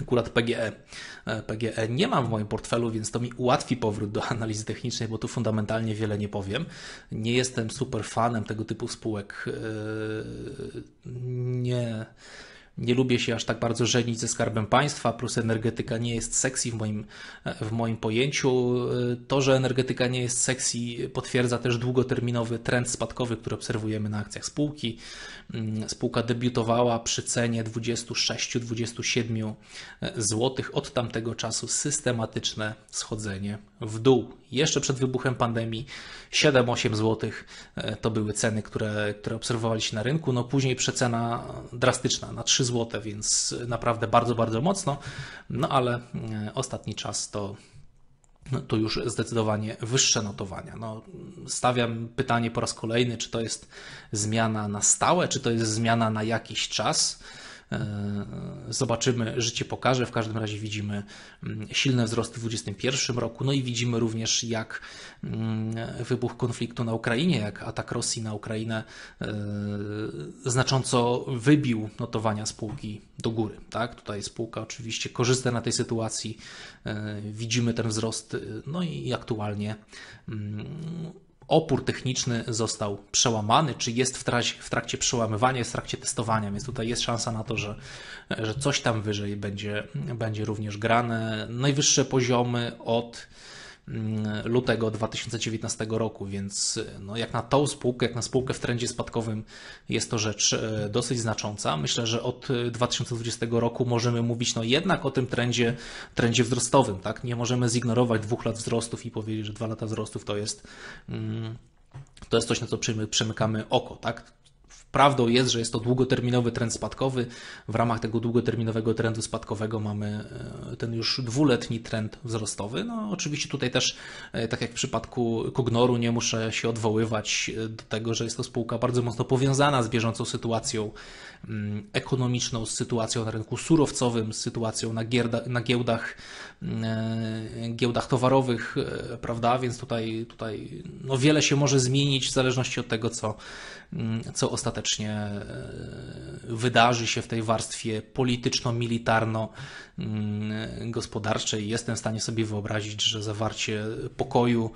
Akurat PGE, e, PGE nie mam w moim portfelu, więc to mi ułatwi powrót do analizy technicznej, bo tu fundamentalnie wiele nie powiem. Nie jestem super fanem tego typu spółek. E, nie nie lubię się aż tak bardzo żenić ze skarbem państwa, plus energetyka nie jest sexy w moim, w moim pojęciu. To, że energetyka nie jest sexy, potwierdza też długoterminowy trend spadkowy, który obserwujemy na akcjach spółki. Mm, spółka debiutowała przy cenie 26-27 e, zł. Od tamtego czasu systematyczne schodzenie w dół. Jeszcze przed wybuchem pandemii 7-8 zł e, to były ceny, które, które obserwowaliśmy na rynku. No później przecena drastyczna na 3 zł, więc naprawdę bardzo, bardzo mocno. No ale e, ostatni czas to to już zdecydowanie wyższe notowania. No, stawiam pytanie po raz kolejny, czy to jest zmiana na stałe, czy to jest zmiana na jakiś czas. E, zobaczymy, życie pokaże. W każdym razie widzimy mm, silne wzrosty w 2021 roku, no i widzimy również, jak mm, wybuch konfliktu na Ukrainie, jak atak Rosji na Ukrainę e, znacząco wybił notowania spółki do góry. Tak? Tutaj spółka oczywiście korzysta na tej sytuacji, e, widzimy ten wzrost, no i aktualnie mm, opór techniczny został przełamany, czy jest w, trakcie, w trakcie przełamywania, jest w trakcie testowania, więc tutaj jest szansa na to, że, że coś tam wyżej będzie, będzie również grane. Najwyższe poziomy od Mm, lutego 2019 roku, więc e, no jak na tą spółkę, jak na spółkę w trendzie spadkowym jest to rzecz e, dosyć znacząca. Myślę, że od 2020 e, roku możemy mówić no jednak o tym trendzie, trendzie wzrostowym, tak? Nie możemy zignorować dwóch lat wzrostów i powiedzieć, że dwa lata wzrostów to jest mm, to jest coś, na co przymykamy oko, tak? Prawdą jest, że jest to długoterminowy trend spadkowy. W ramach tego długoterminowego trendu spadkowego mamy e, ten już dwuletni trend wzrostowy. No, oczywiście tutaj też, e, tak jak w przypadku Kognoru, nie muszę się odwoływać e, do tego, że jest to spółka bardzo mocno powiązana z bieżącą sytuacją mm, ekonomiczną, z sytuacją na rynku surowcowym, z sytuacją na, gierda, na giełdach, giełdach towarowych, prawda? Więc tutaj, tutaj no wiele się może zmienić w zależności od tego, co, mm, co ostatecznie ostatecznie e, wydarzy się w tej warstwie polityczno-militarno-gospodarczej. Mm, Jestem w stanie sobie wyobrazić, że zawarcie pokoju e,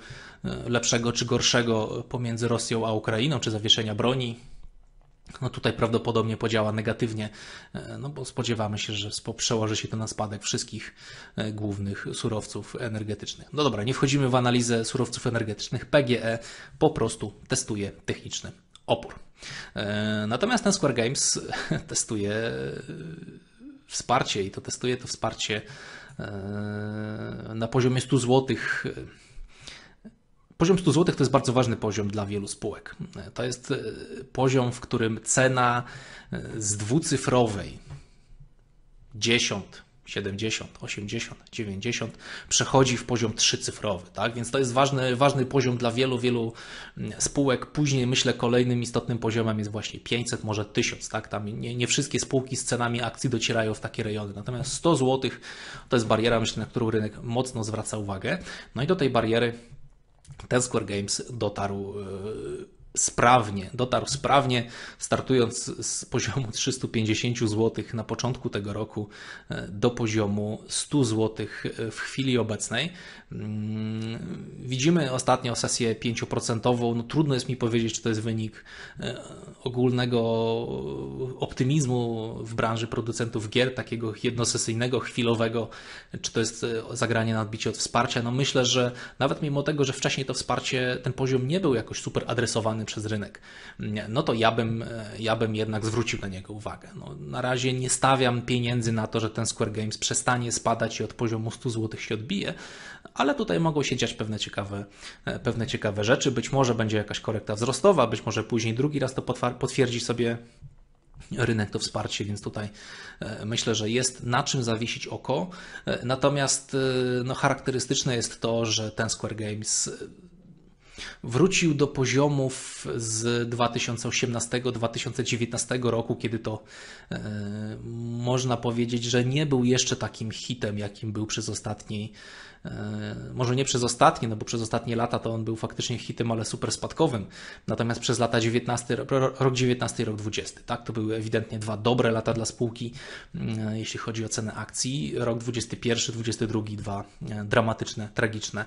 lepszego czy gorszego pomiędzy Rosją a Ukrainą, czy zawieszenia broni, no tutaj prawdopodobnie podziała negatywnie, e, no bo spodziewamy się, że przełoży się to na spadek wszystkich głównych surowców energetycznych. No dobra, nie wchodzimy w analizę surowców energetycznych. PGE po prostu testuje techniczny opór. E, natomiast ten Square Games testuje e, wsparcie i to testuje to wsparcie e, na poziomie 100 zł. Poziom 100 zł to jest bardzo ważny poziom dla wielu spółek. To jest poziom, w którym cena z dwucyfrowej 10, 70, 80, 90 przechodzi w poziom trzycyfrowy, tak? Więc to jest ważny, ważny poziom dla wielu, wielu mm, spółek. Później myślę kolejnym istotnym poziomem jest właśnie 500, może 1000, tak? Tam nie, nie wszystkie spółki z cenami akcji docierają w takie rejony. Natomiast 100 zł to jest bariera, myślę, na którą rynek mocno zwraca uwagę. No i do tej bariery ten Square Games dotarł yy, sprawnie, dotarł sprawnie, startując z poziomu 350 zł na początku tego roku e, do poziomu 100 zł e, w chwili obecnej. Mm, widzimy ostatnio sesję 5%, no trudno jest mi powiedzieć, czy to jest wynik e, ogólnego optymizmu w branży producentów gier, takiego jednosesyjnego, chwilowego, czy to jest zagranie na odbicie od wsparcia. No myślę, że nawet mimo tego, że wcześniej to wsparcie, ten poziom nie był jakoś super adresowany, przez rynek, no to ja bym, e, ja bym jednak zwrócił na niego uwagę. No, na razie nie stawiam pieniędzy na to, że ten Square Games przestanie spadać i od poziomu 100 zł się odbije, ale tutaj mogą się dziać pewne ciekawe, e, pewne ciekawe rzeczy. Być może będzie jakaś korekta wzrostowa, być może później drugi raz to potwierdzi sobie rynek to wsparcie, więc tutaj e, myślę, że jest na czym zawiesić oko. Natomiast no, charakterystyczne jest to, że ten Square Games wrócił do poziomów z 2018-2019 roku, kiedy to e, można powiedzieć, że nie był jeszcze takim hitem, jakim był przez ostatni E, może nie przez ostatnie, no bo przez ostatnie lata to on był faktycznie hitem, ale super spadkowym. Natomiast przez lata 19, rok 19 i rok 20, tak? To były ewidentnie dwa dobre lata dla spółki, e, jeśli chodzi o cenę akcji. Rok 21, 22, dwa e, dramatyczne, tragiczne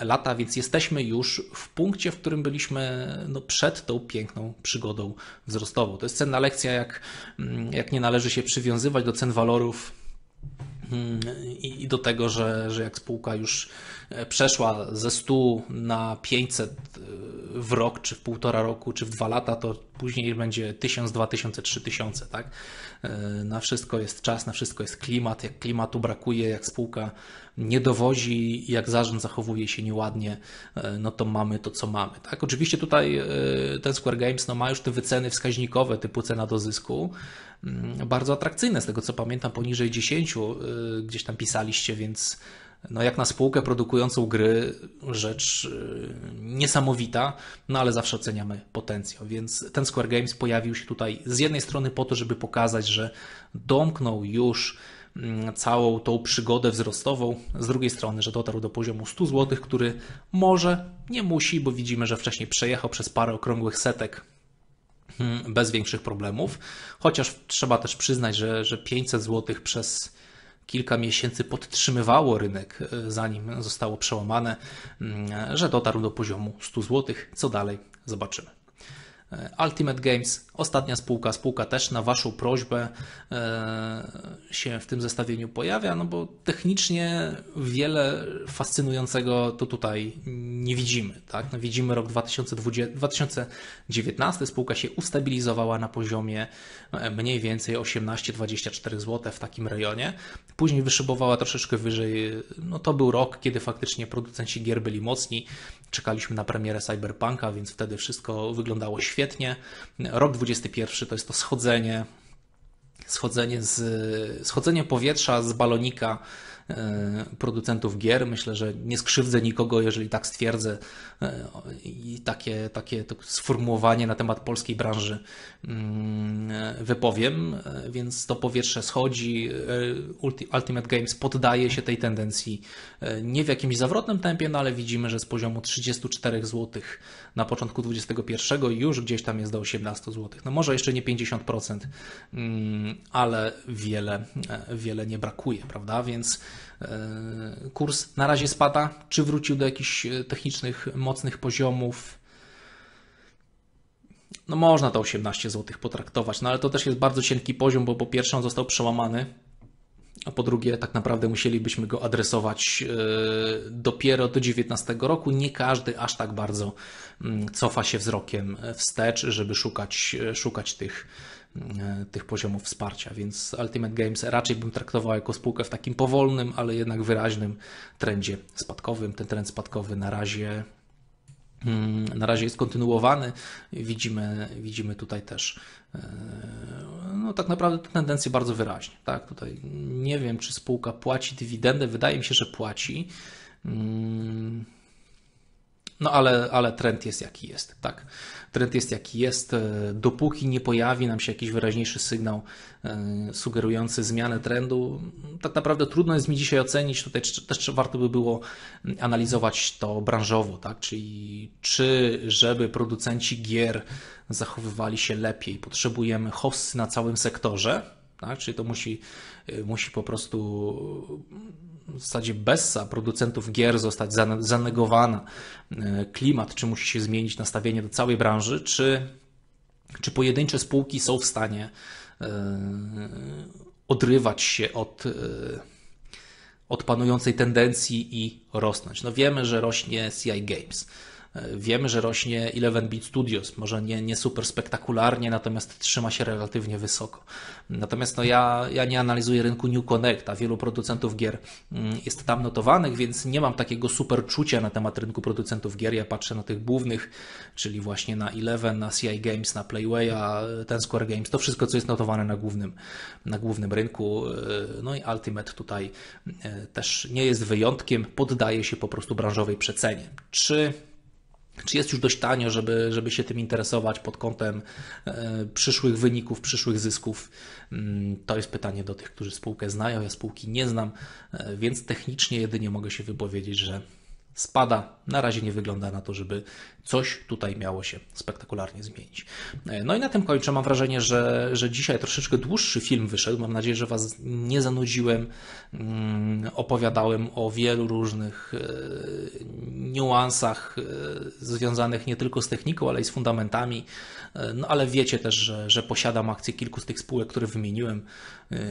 lata, więc jesteśmy już w punkcie, w którym byliśmy no, przed tą piękną przygodą wzrostową. To jest cenna lekcja, jak, mm, jak nie należy się przywiązywać do cen walorów Hmm, i do tego, że, że jak spółka już e, przeszła ze 100 na 500 e, w rok, czy w półtora roku, czy w dwa lata, to później będzie 1000, 2000, 3000, tak? E, na wszystko jest czas, na wszystko jest klimat. Jak klimatu brakuje, jak spółka nie dowozi, jak zarząd zachowuje się nieładnie, no to mamy to, co mamy, tak? Oczywiście tutaj ten Square Games no, ma już te wyceny wskaźnikowe typu cena do zysku, Mm, bardzo atrakcyjne, z tego co pamiętam, poniżej 10 y, gdzieś tam pisaliście, więc no jak na spółkę produkującą gry, rzecz y, niesamowita, no ale zawsze oceniamy potencjał. Więc ten Square Games pojawił się tutaj z jednej strony po to, żeby pokazać, że domknął już mm, całą tą przygodę wzrostową, z drugiej strony, że dotarł do poziomu 100 zł, który może, nie musi, bo widzimy, że wcześniej przejechał przez parę okrągłych setek Hmm, bez większych problemów. Chociaż trzeba też przyznać, że, że 500 zł przez kilka miesięcy podtrzymywało rynek, e, zanim zostało przełamane, mm, e, że dotarł do poziomu 100 zł. Co dalej? Zobaczymy. E, Ultimate Games Ostatnia spółka, spółka też na Waszą prośbę e, się w tym zestawieniu pojawia, no bo technicznie wiele fascynującego to tutaj nie widzimy. Tak? No widzimy rok 2020, 2019, spółka się ustabilizowała na poziomie e, mniej więcej 18-24 zł w takim rejonie. Później wyszybowała troszeczkę wyżej. No to był rok, kiedy faktycznie producenci gier byli mocni. Czekaliśmy na premierę Cyberpunka, więc wtedy wszystko wyglądało świetnie. Rok 21 to jest to schodzenie, schodzenie, z, schodzenie powietrza z balonika E, producentów gier. Myślę, że nie skrzywdzę nikogo, jeżeli tak stwierdzę e, i takie, takie sformułowanie na temat polskiej branży mm, e, wypowiem, więc to powietrze schodzi. Ultimate Games poddaje się tej tendencji nie w jakimś zawrotnym tempie, no ale widzimy, że z poziomu 34 zł na początku 21 już gdzieś tam jest do 18 zł. No może jeszcze nie 50%, mm, ale wiele, wiele nie brakuje, prawda? Więc E, kurs na razie spada. Czy wrócił do jakichś e, technicznych, mocnych poziomów? No można to 18 zł potraktować, no ale to też jest bardzo cienki poziom, bo po pierwsze on został przełamany, a po drugie tak naprawdę musielibyśmy go adresować e, dopiero do 19 roku. Nie każdy aż tak bardzo mm, cofa się wzrokiem wstecz, żeby szukać, szukać tych E, tych poziomów wsparcia, więc Ultimate Games raczej bym traktował jako spółkę w takim powolnym, ale jednak wyraźnym trendzie spadkowym. Ten trend spadkowy na razie mm, na razie jest kontynuowany. Widzimy, widzimy tutaj też e, no, tak naprawdę te tendencje bardzo wyraźnie. Tak? Tutaj nie wiem, czy spółka płaci dywidendę. Wydaje mi się, że płaci. Mm, no ale, ale trend jest jaki jest, tak. Trend jest jaki jest. E, dopóki nie pojawi nam się jakiś wyraźniejszy sygnał e, sugerujący zmianę trendu, tak naprawdę trudno jest mi dzisiaj ocenić. Tutaj też warto by było analizować to branżowo, tak? Czyli czy, żeby producenci gier zachowywali się lepiej, potrzebujemy hossy na całym sektorze, tak? Czyli to musi, e, musi po prostu w zasadzie Bessa, producentów gier, zostać zanegowana? E, klimat, czy musi się zmienić nastawienie do całej branży, czy, czy pojedyncze spółki są w stanie e, odrywać się od, e, od panującej tendencji i rosnąć? No wiemy, że rośnie CI Games Wiemy, że rośnie Eleven Beat Studios, może nie, nie super spektakularnie, natomiast trzyma się relatywnie wysoko. Natomiast no ja, ja nie analizuję rynku New Connect, a wielu producentów gier mm, jest tam notowanych, więc nie mam takiego super czucia na temat rynku producentów gier. Ja patrzę na tych głównych, czyli właśnie na Eleven, na CI Games, na Playwaya, ten Square Games, to wszystko, co jest notowane na głównym, na głównym rynku. E, no i Ultimate tutaj e, też nie jest wyjątkiem, poddaje się po prostu branżowej przecenie. Czy czy jest już dość tanio, żeby, żeby się tym interesować pod kątem e, przyszłych wyników, przyszłych zysków? Mm, to jest pytanie do tych, którzy spółkę znają. Ja spółki nie znam, e, więc technicznie jedynie mogę się wypowiedzieć, że spada. Na razie nie wygląda na to, żeby coś tutaj miało się spektakularnie zmienić. E, no i na tym kończę. Mam wrażenie, że, że dzisiaj troszeczkę dłuższy film wyszedł. Mam nadzieję, że Was nie zanudziłem. Mm, opowiadałem o wielu różnych e, niuansach e, związanych nie tylko z techniką, ale i z fundamentami. No ale wiecie też, że, że posiadam akcje kilku z tych spółek, które wymieniłem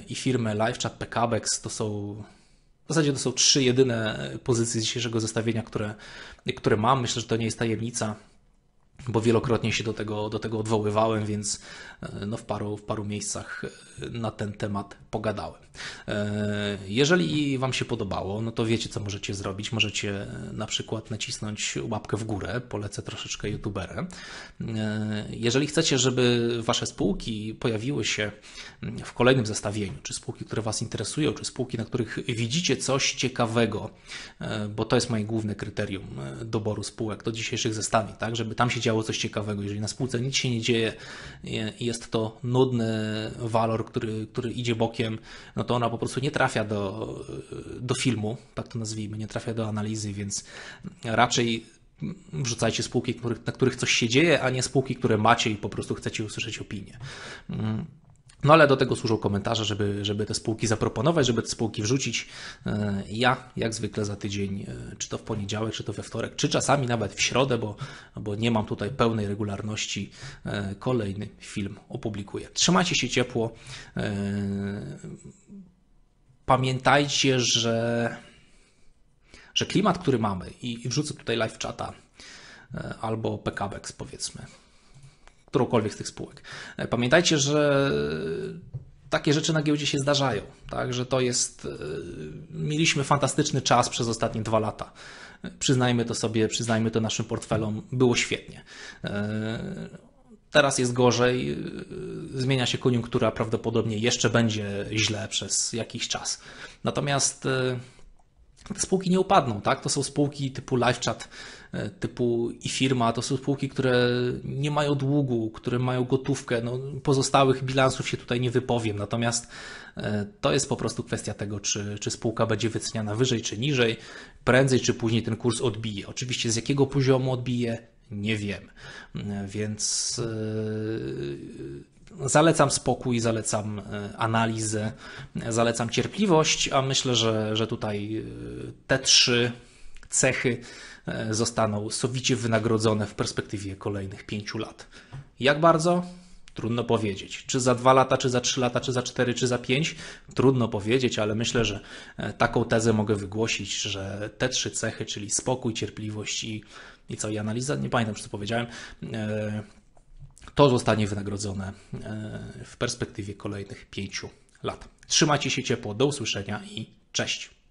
i firmę LiveChat, PKBEX to są w zasadzie to są trzy jedyne pozycje z dzisiejszego zestawienia, które, które mam. Myślę, że to nie jest tajemnica bo wielokrotnie się do tego, do tego odwoływałem, więc e, no w, paru, w paru miejscach e, na ten temat pogadałem. E, jeżeli Wam się podobało, no to wiecie, co możecie zrobić. Możecie na przykład nacisnąć łapkę w górę, polecę troszeczkę youtuberę. Jeżeli chcecie, żeby Wasze spółki pojawiły się mm, w kolejnym zestawieniu, czy spółki, które Was interesują, czy spółki, na których widzicie coś ciekawego, bo to jest moje główne kryterium doboru spółek do dzisiejszych zestawień, tak, żeby tam się działo coś ciekawego. Jeżeli na spółce nic się nie dzieje, jest to nudny walor, który, który idzie bokiem, no to ona po prostu nie trafia do, do filmu, tak to nazwijmy, nie trafia do analizy, więc raczej wrzucajcie spółki, na których coś się dzieje, a nie spółki, które macie i po prostu chcecie usłyszeć opinię. Mm. No ale do tego służą komentarze, żeby, żeby te spółki zaproponować, żeby te spółki wrzucić. E, ja jak zwykle za tydzień, e, czy to w poniedziałek, czy to we wtorek, czy czasami nawet w środę, bo, bo nie mam tutaj pełnej regularności, e, kolejny film opublikuję. Trzymajcie się ciepło. Pamiętajcie, że, że klimat, który mamy, i wrzucę tutaj live czata, albo PKBX powiedzmy, którąkolwiek z tych spółek. E, pamiętajcie, że takie rzeczy na giełdzie się zdarzają, tak, że to jest, e, mieliśmy fantastyczny czas przez ostatnie dwa lata. E, przyznajmy to sobie, przyznajmy to naszym portfelom, było świetnie. Teraz jest gorzej, zmienia się koniunktura, prawdopodobnie jeszcze będzie źle przez jakiś czas. Natomiast te spółki nie upadną, tak? To są spółki typu LiveChat, e, typu i firma, to są spółki, które nie mają długu, które mają gotówkę. No, pozostałych bilansów się tutaj nie wypowiem, natomiast e, to jest po prostu kwestia tego, czy, czy spółka będzie wyceniana wyżej czy niżej, prędzej czy później ten kurs odbije. Oczywiście z jakiego poziomu odbije, nie wiem. E, więc Zalecam spokój, zalecam e, analizę, zalecam cierpliwość, a myślę, że, że tutaj e, te trzy cechy e, zostaną sowicie wynagrodzone w perspektywie kolejnych pięciu lat. Jak bardzo? Trudno powiedzieć. Czy za dwa lata, czy za trzy lata, czy za cztery, czy za pięć? Trudno powiedzieć, ale myślę, że taką tezę mogę wygłosić, że te trzy cechy, czyli spokój, cierpliwość i, i co, i analiza, nie pamiętam, czy to powiedziałem, yy, to zostanie wynagrodzone e, w perspektywie kolejnych pięciu lat. Trzymajcie się ciepło, do usłyszenia i cześć.